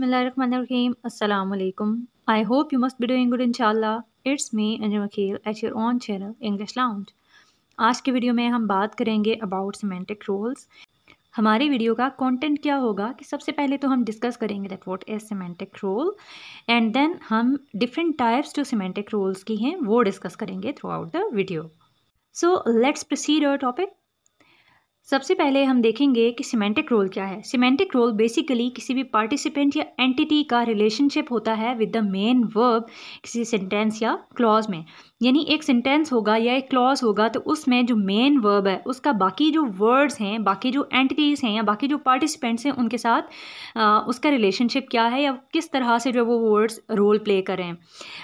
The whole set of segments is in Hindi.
Bismillahirrahmanirrahim. Assalamu alaikum. I hope you must be doing good it's It's me Anjum Akhil at your own channel English आज के वीडियो में हम बात करेंगे अबाउट सिमेंटिक रूल्स हमारी वीडियो का कंटेंट क्या होगा कि सबसे पहले तो हम डिस्कस करेंगे that what is semantic rule and then हम डिफरेंट टाइप्स जो सिमेंटिक रूल्स की हैं वो डिस्कस करेंगे throughout the video so let's proceed our topic सबसे पहले हम देखेंगे कि सिमेंटिक रोल क्या है सिमेंटिक रोल बेसिकली किसी भी पार्टिसिपेंट या एंटिटी का रिलेशनशिप होता है विद द मेन वर्ब किसी सेंटेंस या क्लॉज में यानी एक सेंटेंस होगा या एक क्लॉज होगा तो उसमें जो मेन वर्ब है उसका बाकी जो वर्ड्स हैं बाकी जो एंटिटीज़ हैं या बाकी जो पार्टिसिपेंट्स हैं उनके साथ आ, उसका रिलेशनशिप क्या है या किस तरह से जो वो वर्ड्स रोल प्ले करें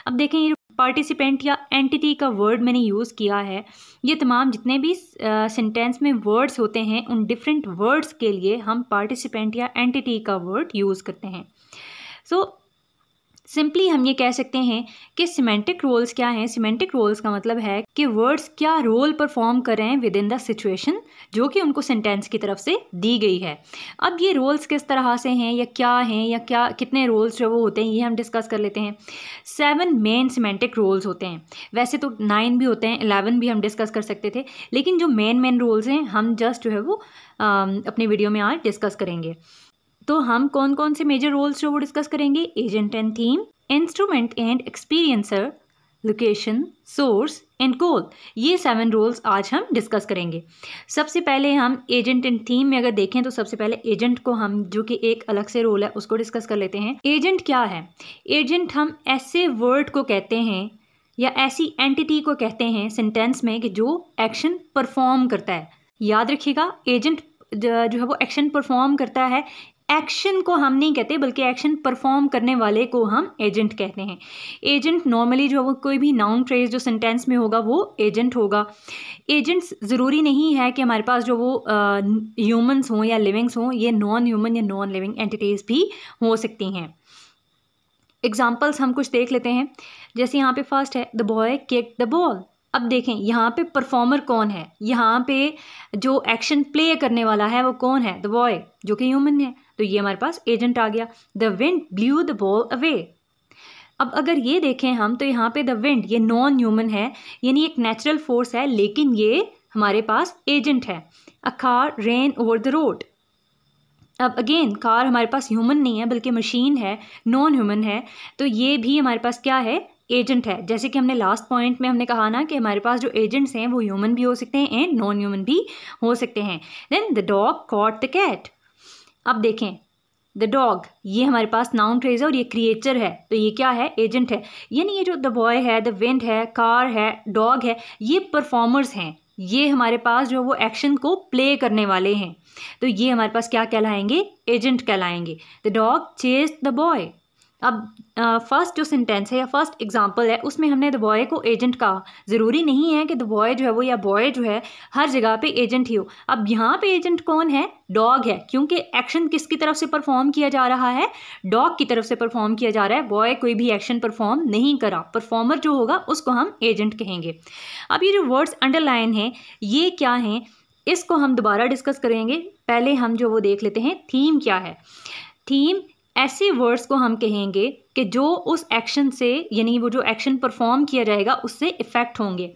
अब देखें ये पार्टिसिपेंट या एंटिटी का वर्ड मैंने यूज़ किया है ये तमाम जितने भी सेंटेंस में वर्ड्स होते हैं उन डिफरेंट वर्ड्स के लिए हम पार्टिसिपेंट या एंटिटी का वर्ड यूज़ करते हैं सो so, सिंपली हम ये कह सकते हैं कि सीमेंटिक रोल्स क्या हैं सीमेंटिक रोल्स का मतलब है कि वर्ड्स क्या रोल परफॉर्म कर रहे हैं विद इन द सिचुएशन जो कि उनको सेंटेंस की तरफ से दी गई है अब ये रोल्स किस तरह से हैं या क्या हैं या क्या कितने रोल्स जो वो होते हैं ये हम डिस्कस कर लेते हैं सेवन मेन सीमेंटिक रोल्स होते हैं वैसे तो नाइन भी होते हैं एलेवन भी हम डिस्कस कर सकते थे लेकिन जो मेन मेन रोल्स हैं हम जस्ट जो है वो आ, अपने वीडियो में आज डिस्कस करेंगे तो हम कौन कौन से मेजर रोल्स जो वो डिस्कस करेंगे agent and theme instrument and experiencer location source and goal ये सेवन रोल्स आज हम डिस्कस करेंगे सबसे पहले हम एजेंट एंड थीम में अगर देखें तो सबसे पहले एजेंट को हम जो कि एक अलग से रोल है उसको डिस्कस कर लेते हैं एजेंट क्या है एजेंट हम ऐसे वर्ड को कहते हैं या ऐसी एंटिटी को कहते हैं सेंटेंस में कि जो एक्शन परफॉर्म करता है याद रखिएगा एजेंट जो है वो एक्शन परफॉर्म करता है एक्शन को हम नहीं कहते बल्कि एक्शन परफॉर्म करने वाले को हम एजेंट कहते हैं एजेंट नॉर्मली जो वो कोई भी नाउन फ्रेज जो सेंटेंस में होगा वो एजेंट होगा एजेंट्स ज़रूरी नहीं है कि हमारे पास जो वो ह्यूमंस हों या लिविंग्स हों ये नॉन ह्यूमन या नॉन लिविंग एंटिटीज़ भी हो सकती हैं एग्जाम्पल्स हम कुछ देख लेते हैं जैसे यहाँ पे फर्स्ट है the boy kicked the ball अब देखें यहाँ पे परफॉर्मर कौन है यहाँ पे जो एक्शन प्ले करने वाला है वो कौन है द बॉय जो कि ह्यूमन है तो ये हमारे पास एजेंट आ गया the wind blew the ball away अब अगर ये देखें हम तो यहाँ पे द विंड ये नॉन ह्यूमन है यानी एक नेचुरल फोर्स है लेकिन ये हमारे पास एजेंट है a car ran over the road अब अगेन कार हमारे पास ह्यूमन नहीं है बल्कि मशीन है नॉन ह्यूमन है तो ये भी हमारे पास क्या है एजेंट है जैसे कि हमने लास्ट पॉइंट में हमने कहा ना कि हमारे पास जो एजेंट्स हैं वो ह्यूमन भी हो सकते हैं एंड नॉन ह्यूमन भी हो सकते हैं then the dog caught the cat अब देखें द डॉग ये हमारे पास नाउन फ्रेज है और ये क्रिएचर है तो ये क्या है एजेंट है यानी ये जो द बॉय है द विंड है कार है डॉग है ये परफॉर्मर्स हैं ये हमारे पास जो वो एक्शन को प्ले करने वाले हैं तो ये हमारे पास क्या कहलाएंगे एजेंट कहलाएंगे the dog chased the boy अब फर्स्ट जो सेंटेंस है या फर्स्ट एग्जांपल है उसमें हमने द बॉय को एजेंट कहा ज़रूरी नहीं है कि द बॉय जो है वो या बॉय जो है हर जगह पे एजेंट ही हो अब यहाँ पे एजेंट कौन है डॉग है क्योंकि एक्शन किसकी तरफ से परफॉर्म किया जा रहा है डॉग की तरफ से परफॉर्म किया जा रहा है बॉय कोई भी एक्शन परफॉर्म नहीं करा परफॉर्मर जो होगा उसको हम एजेंट कहेंगे अब ये जो वर्ड्स अंडरलाइन हैं ये क्या हैं इसको हम दोबारा डिस्कस करेंगे पहले हम जो वो देख लेते हैं थीम क्या है थीम ऐसे वर्ड्स को हम कहेंगे कि जो उस एक्शन से यानी वो जो एक्शन परफॉर्म किया जाएगा उससे इफ़ेक्ट होंगे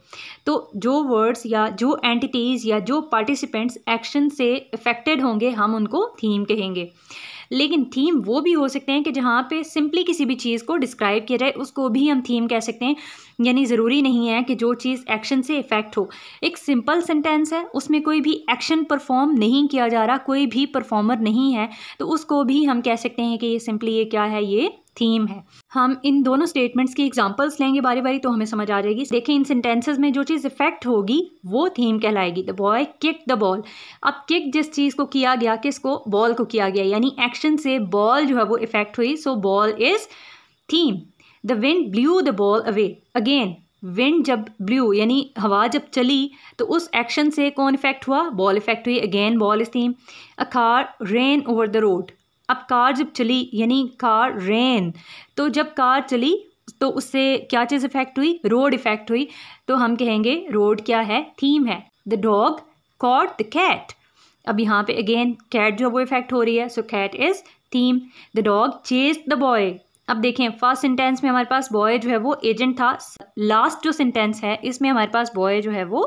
तो जो वर्ड्स या जो एंटिटीज़ या जो पार्टिसिपेंट्स एक्शन से इफ़ेक्टेड होंगे हम उनको थीम कहेंगे लेकिन थीम वो भी हो सकते हैं कि जहाँ पे सिंपली किसी भी चीज़ को डिस्क्राइब किया जाए उसको भी हम थीम कह सकते हैं यानी ज़रूरी नहीं है कि जो चीज़ एक्शन से इफ़ेक्ट हो एक सिंपल सेंटेंस है उसमें कोई भी एक्शन परफॉर्म नहीं किया जा रहा कोई भी परफॉर्मर नहीं है तो उसको भी हम कह सकते हैं कि ये सिंपली ये क्या है ये थीम है हम इन दोनों स्टेटमेंट्स की एग्जांपल्स लेंगे बारी बारी तो हमें समझ आ जाएगी देखिए इन सेंटेंसेस में जो चीज़ इफेक्ट होगी वो थीम कहलाएगी the boy kick the ball अब किक जिस चीज़ को किया गया किसको बॉल को किया गया यानी एक्शन से बॉल जो है वो इफेक्ट हुई so ball is theme the wind blew the ball away again wind जब ब्ल्यू यानी हवा जब चली तो उस एक्शन से कौन इफेक्ट हुआ बॉल इफेक्ट हुई again ball is theme a car ran over the road अब कार जब चली यानी कार रेन तो जब कार चली तो उससे क्या चीज़ इफेक्ट हुई रोड इफेक्ट हुई तो हम कहेंगे रोड क्या है थीम है the dog caught the cat अब यहाँ पे अगेन कैट जो वो इफेक्ट हो रही है so cat is theme the dog chased the boy अब देखें फर्स्ट सेंटेंस में हमारे पास बॉय जो है वो एजेंट था लास्ट जो सेंटेंस है इसमें हमारे पास बॉय जो है वो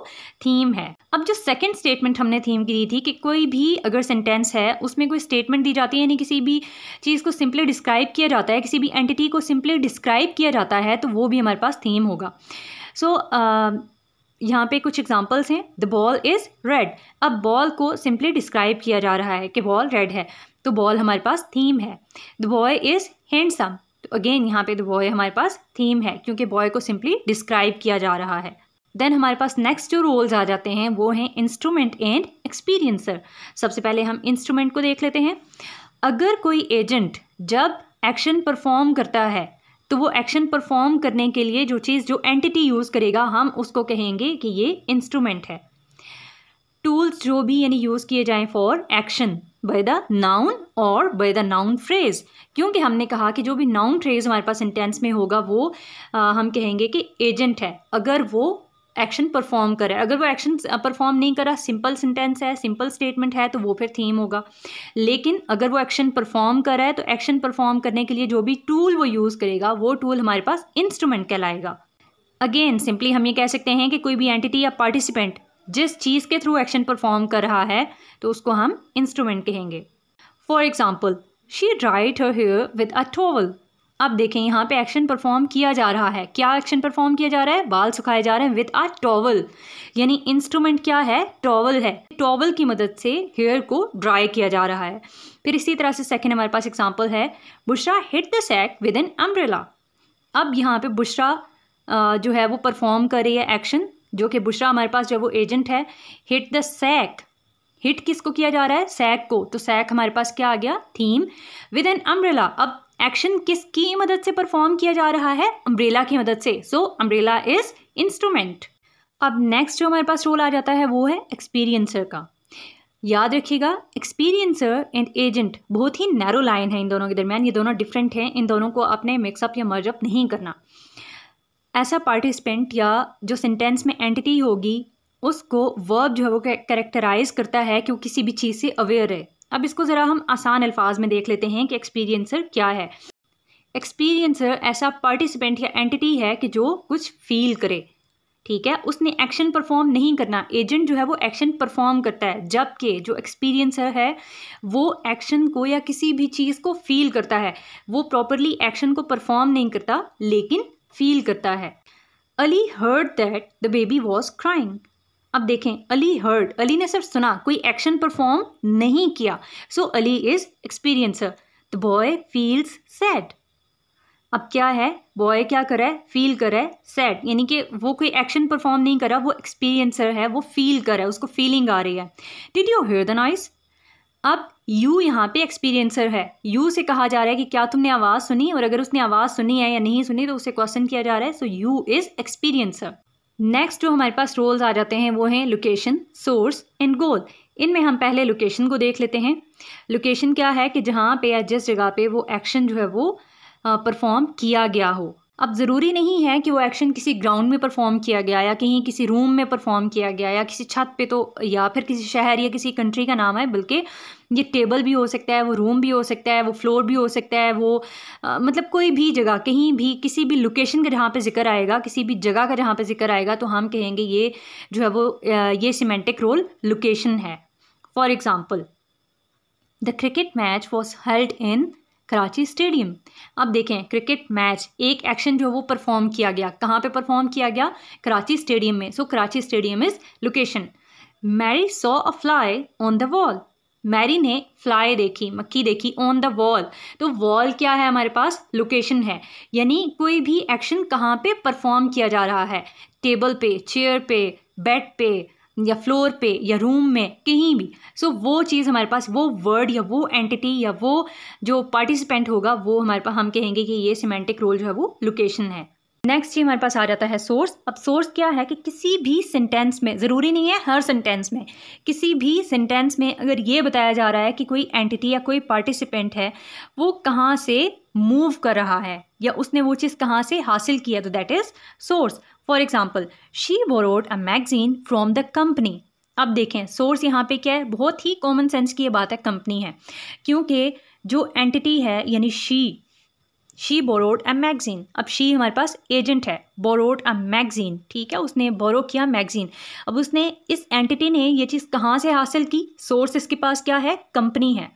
थीम है अब जो सेकंड स्टेटमेंट हमने थीम की दी थी कि कोई भी अगर सेंटेंस है उसमें कोई स्टेटमेंट दी जाती है यानी किसी भी चीज़ को सिंपली डिस्क्राइब किया जाता है किसी भी एंटिटी को सिंपली डिस्क्राइब किया जाता है तो वो भी हमारे पास थीम होगा सो so, uh, यहाँ पे कुछ एग्जाम्पल्स हैं द बॉल इज़ रेड अब बॉल को सिंपली डिस्क्राइब किया जा रहा है कि बॉल रेड है तो बॉल हमारे पास थीम है द बॉय इज़ हैंडसम तो अगेन यहाँ पे द बॉय हमारे पास थीम है क्योंकि बॉय को सिंपली डिस्क्राइब किया जा रहा है देन हमारे पास नेक्स्ट जो रोल्स आ जाते हैं वो हैं इंस्ट्रूमेंट एंड एक्सपीरियंसर सबसे पहले हम इंस्ट्रूमेंट को देख लेते हैं अगर कोई एजेंट जब एक्शन परफॉर्म करता है तो वो एक्शन परफॉर्म करने के लिए जो चीज़ जो एंटिटी यूज़ करेगा हम उसको कहेंगे कि ये इंस्ट्रूमेंट है टूल्स जो भी यानी यूज़ किए जाएँ for action by the noun और बाय द नाउन फ्रेज क्योंकि हमने कहा कि जो भी नाउन फ्रेज हमारे पास सेंटेंस में होगा वो आ, हम कहेंगे कि एजेंट है अगर वो एक्शन परफॉर्म करे अगर वो एक्शन परफॉर्म नहीं करा सिंपल सेंटेंस है सिंपल स्टेटमेंट है तो वो फिर थीम होगा लेकिन अगर वो एक्शन परफॉर्म करा है तो एक्शन परफॉर्म करने के लिए जो भी टूल वो यूज़ करेगा वो टूल हमारे पास इंस्ट्रूमेंट कहलाएगा अगेन सिंपली हम ये कह सकते हैं कि कोई भी एंटिटी या पार्टिसिपेंट जिस चीज़ के थ्रू एक्शन परफॉर्म कर रहा है तो उसको हम इंस्ट्रूमेंट कहेंगे for example she dried her hair with a towel अब देखें यहाँ पे एक्शन परफॉर्म किया जा रहा है क्या एक्शन परफॉर्म किया जा रहा है बाल सुखाए जा रहे हैं विद अ टॉवल यानी इंस्ट्रूमेंट क्या है टॉवल है टॉवल की मदद से हेयर को ड्राई किया जा रहा है फिर इसी तरह से सेकेंड हमारे पास एग्जाम्पल है Bushra hit the sack with an umbrella अब यहाँ पे बुशरा जो है वो परफॉर्म कर रही है एक्शन जो कि बुशरा हमारे पास जो वो एजेंट है हिट द सैक हिट किसको किया जा रहा है सैक को तो सैक हमारे पास क्या आ गया थीम विद एन अम्ब्रेला अब एक्शन किसकी मदद से परफॉर्म किया जा रहा है अम्ब्रेला की मदद से सो अम्ब्रेला इज इंस्ट्रूमेंट अब नेक्स्ट जो हमारे पास रोल आ जाता है वो है एक्सपीरियंसर का याद रखिएगा एक्सपीरियंसर एंड एजेंट बहुत ही नैरो लाइन है इन दोनों के दरमियान ये दोनों डिफरेंट हैं इन दोनों को अपने मिक्सअप या मर्जअप नहीं करना ऐसा पार्टिसिपेंट या जो सेंटेंस में एंटिटी होगी उसको वर्ब जो है वो करेक्टराइज करता है कि वो किसी भी चीज़ से अवेयर है अब इसको ज़रा हम आसान अल्फाज में देख लेते हैं कि एक्सपीरियंसर क्या है एक्सपीरियंसर ऐसा पार्टिसिपेंट या एंटिटी है कि जो कुछ फील करे ठीक है उसने एक्शन परफॉर्म नहीं करना एजेंट जो है वो एक्शन परफॉर्म करता है जबकि जो एक्सपीरियंसर है वो एक्शन को या किसी भी चीज़ को फील करता है वो प्रॉपरली एक्शन को परफॉर्म नहीं करता लेकिन फील करता है Ali heard that the baby was crying अब देखें अली हर्ड अली ने सिर्फ सुना कोई एक्शन परफॉर्म नहीं किया so Ali is experiencer the boy feels sad अब क्या है बॉय क्या करे है फील करे है सैड यानी कि वो कोई एक्शन परफॉर्म नहीं कर रहा वो एक्सपीरियंसर है वो फील करे है उसको फीलिंग आ रही है did you hear the noise अब यू यहाँ पे एक्सपीरियंसर है यू से कहा जा रहा है कि क्या तुमने आवाज़ सुनी और अगर उसने आवाज़ सुनी है या नहीं सुनी तो उसे क्वेश्चन किया जा रहा है so you is experiencer next जो हमारे पास रोल्स आ जाते हैं वो हैं लोकेशन सोर्स एंड गोल इनमें हम पहले लोकेशन को देख लेते हैं लोकेशन क्या है कि जहाँ पे या जिस जगह पे वो एक्शन जो है वो परफॉर्म किया गया हो अब ज़रूरी नहीं है कि वो एक्शन किसी ग्राउंड में परफॉर्म किया गया या कहीं किसी रूम में परफॉर्म किया गया या किसी छत पे तो या फिर किसी शहर या किसी कंट्री का नाम है बल्कि ये टेबल भी हो सकता है वो रूम भी हो सकता है वो फ्लोर भी हो सकता है वो आ, मतलब कोई भी जगह कहीं भी किसी भी लोकेशन का जहाँ पर जिक्र आएगा किसी भी जगह का जहाँ पर जिक्र आएगा तो हम कहेंगे ये जो है वो ये सीमेंटिक रोल लोकेशन है for example the cricket match was held in Karachi stadium अब देखें क्रिकेट मैच एक एक्शन जो है वो परफॉर्म किया गया कहाँ पे परफॉर्म किया गया कराची स्टेडियम में so so, Karachi stadium is location Mary saw a fly on the wall Mary ने फ्लाई देखी मक्खी देखी ऑन द वॉल तो वॉल क्या है हमारे पास लोकेशन है यानी कोई भी एक्शन कहाँ पे परफॉर्म किया जा रहा है टेबल पे चेयर पे बेड पे या फ्लोर पे या रूम में कहीं भी सो so, वो चीज़ हमारे पास वो वर्ड या वो एंटिटी या वो जो पार्टिसिपेंट होगा वो हमारे पास हम कहेंगे कि ये सीमेंटिक रोल जो है वो लोकेशन है नेक्स्ट ये हमारे पास आ जाता है सोर्स अब सोर्स क्या है कि किसी भी सेंटेंस में ज़रूरी नहीं है हर सेंटेंस में किसी भी सेंटेंस में अगर ये बताया जा रहा है कि कोई एंटिटी या कोई पार्टिसिपेंट है वो कहाँ से मूव कर रहा है या उसने वो चीज़ कहाँ से हासिल किया तो that is source for example she borrowed a magazine from the company अब देखें सोर्स यहाँ पे क्या है बहुत ही कॉमन सेंस की ये बात है कंपनी है क्योंकि जो एंटिटी है यानी she she borrowed a magazine अब शी हमारे पास एजेंट है बोरोड अ मैगज़ीन ठीक है उसने बोरो किया मैगज़ीन अब उसने इस एंटिटी ने ये चीज़ कहाँ से हासिल की सोर्स इसके पास क्या है कंपनी है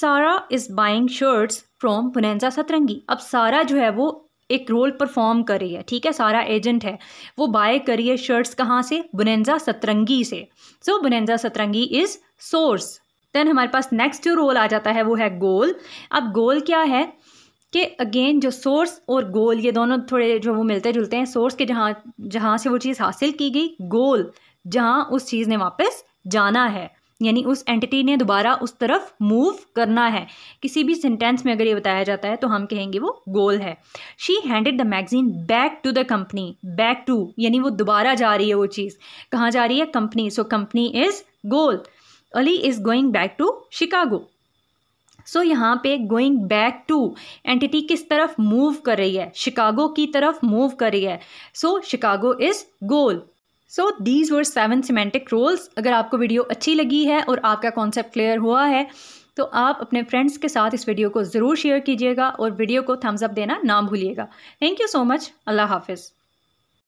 Sara is buying shirts from पुनैजा सतरंगी अब सारा जो है वो एक रोल परफॉर्म कर रही है ठीक है सारा एजेंट है वो बाय करी है शर्ट्स कहाँ से बुनेंजा सतरंगी से सो बुनेंजा सतरंगी इज़ सोर्स देन हमारे पास नेक्स्ट जो रोल आ जाता है वो है गोल अब गोल क्या है कि अगेन जो सोर्स और गोल ये दोनों थोड़े जो वो मिलते जुलते हैं सोर्स के जहाँ जहाँ से वो चीज़ हासिल की गई गोल जहाँ उस चीज़ ने वापस जाना है यानी उस एंटिटी ने दोबारा उस तरफ मूव करना है किसी भी सेंटेंस में अगर ये बताया जाता है तो हम कहेंगे वो गोल है she handed the magazine back to the company back to यानी वो दोबारा जा रही है वो चीज़ कहाँ जा रही है company so company is goal Ali is going back to Chicago so so, यहाँ पे गोइंग बैक टू एंटिटी किस तरफ मूव कर रही है शिकागो की तरफ मूव कर रही है so Chicago is goal so these were seven semantic roles अगर आपको वीडियो अच्छी लगी है और आपका कॉन्सेप्ट क्लियर हुआ है तो आप अपने फ्रेंड्स के साथ इस वीडियो को ज़रूर शेयर कीजिएगा और वीडियो को थम्सअप देना ना भूलिएगा थैंक यू सो मच अल्लाह हाफिज़